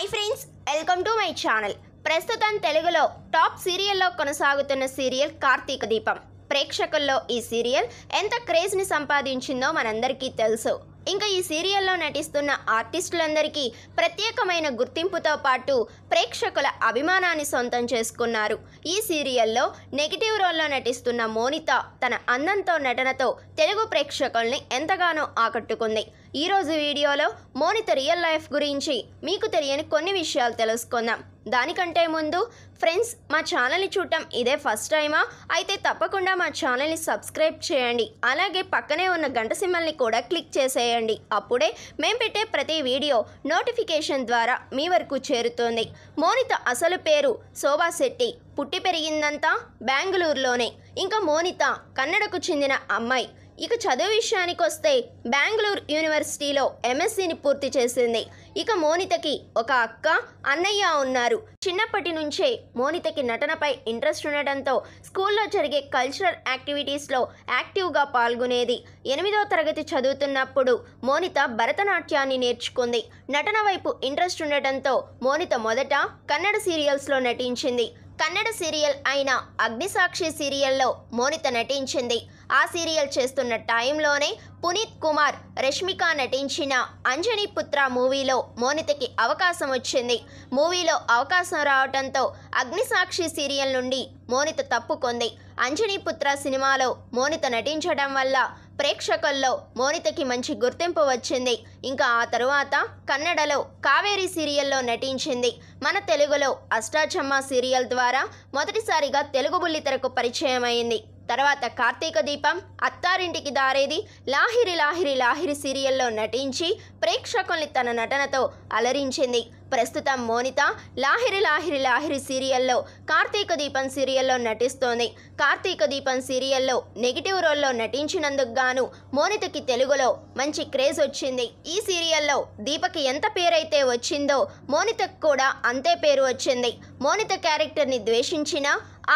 hi friends welcome to my channel ప్రస్తుతం తెలుగులో top సీరియల్లో కొనసాగుతున్న సీరియల్ కార్తీక దీపం ప్రేక్షకుల్లో ఈ సీరియల్ ఎంత క్రేజ్ని సంపాదించిందో మనందరికీ తెలుసు ఇంకా ఈ సీరియల్లో నటిస్తున్న ఆర్టిస్టులందరికీ ప్రత్యేకమైన గుర్తింపుతో పాటు ప్రేక్షకుల అభిమానాన్ని సొంతం చేసుకున్నారు ఈ సీరియల్లో నెగిటివ్ రోల్లో నటిస్తున్న మోనిత తన అందంతో నటనతో తెలుగు ప్రేక్షకుల్ని ఎంతగానో ఆకట్టుకుంది ఈరోజు వీడియోలో మోనిత రియల్ లైఫ్ గురించి మీకు తెలియని కొన్ని విషయాలు తెలుసుకుందాం దానికంటే ముందు ఫ్రెండ్స్ మా ఛానల్ని చూడటం ఇదే ఫస్ట్ టైమా అయితే తప్పకుండా మా ఛానల్ని సబ్స్క్రైబ్ చేయండి అలాగే పక్కనే ఉన్న గంట సింబల్ని కూడా క్లిక్ చేసేయండి అప్పుడే మేము పెట్టే ప్రతి వీడియో నోటిఫికేషన్ ద్వారా మీ వరకు చేరుతుంది మోనిత అసలు పేరు శోభా శెట్టి పుట్టి పెరిగిందంతా బెంగళూరులోనే ఇంకా మోనిత కన్నడకు చెందిన అమ్మాయి ఇక చదువు విషయానికి వస్తే బెంగళూరు యూనివర్సిటీలో ఎంఎస్సిని పూర్తి చేసింది ఇక మోనితకి ఒక అక్క అన్నయ్య ఉన్నారు చిన్నప్పటి నుంచే మోనితకి నటనపై ఇంట్రెస్ట్ ఉండడంతో స్కూల్లో జరిగే కల్చరల్ యాక్టివిటీస్లో యాక్టివ్గా పాల్గొనేది ఎనిమిదో తరగతి చదువుతున్నప్పుడు మోనిత భరతనాట్యాన్ని నేర్చుకుంది నటన వైపు ఇంట్రెస్ట్ ఉండటంతో మోనిత మొదట కన్నడ సీరియల్స్లో నటించింది కన్నడ సీరియల్ అయిన అగ్నిసాక్షి సీరియల్లో మోనిత నటించింది ఆ సీరియల్ చేస్తున్న టైంలోనే పునీత్ కుమార్ రష్మిక నటించిన అంజని పుత్ర మూవీలో మోనితకి అవకాశం వచ్చింది మూవీలో అవకాశం రావడంతో అగ్నిసాక్షి సీరియల్ నుండి మోనిత తప్పుకొంది అంజనీపుత్ర పుత్ర సినిమాలో మోనిత నటించడం వల్ల ప్రేక్షకుల్లో మోనితకి మంచి గుర్తింపు వచ్చింది ఇంకా ఆ తరువాత కన్నడలో కావేరి సీరియల్లో నటించింది మన తెలుగులో అష్టాచమ్మ సీరియల్ ద్వారా మొదటిసారిగా తెలుగు బుల్లితెరకు పరిచయం అయింది తర్వాత కార్తీక దీపం అత్తారింటికి దారేది లాహిరి లాహిరి లాహిరి సీరియల్లో నటించి ప్రేక్షకుల్ని తన నటనతో అలరించింది ప్రస్తుతం మోనిత లాహిరి లాహిరి లాహిరి సీరియల్లో కార్తీక దీపం సీరియల్లో నటిస్తోంది కార్తీక దీపం సీరియల్లో నెగిటివ్ రోల్లో నటించినందుకు గాను మోనితకి తెలుగులో మంచి క్రేజ్ వచ్చింది ఈ సీరియల్లో దీపకి ఎంత పేరైతే వచ్చిందో మోనితకు కూడా అంతే పేరు వచ్చింది మోనిత క్యారెక్టర్ని ద్వేషించిన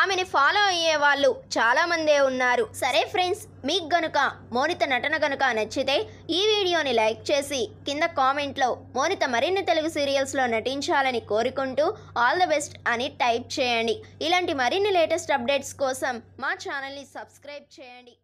ఆమెని ఫాలో అయ్యే వాళ్ళు చాలామందే ఉన్నారు సరే ఫ్రెండ్స్ మీకు గనుక మోనిత నటన గనుక నచ్చితే ఈ వీడియోని లైక్ చేసి కింద కామెంట్లో మోనిత మరిన్ని తెలుగు సీరియల్స్లో నటించాలని కోరుకుంటూ ఆల్ ద బెస్ట్ అని టైప్ చేయండి ఇలాంటి మరిన్ని లేటెస్ట్ అప్డేట్స్ కోసం మా ఛానల్ని సబ్స్క్రైబ్ చేయండి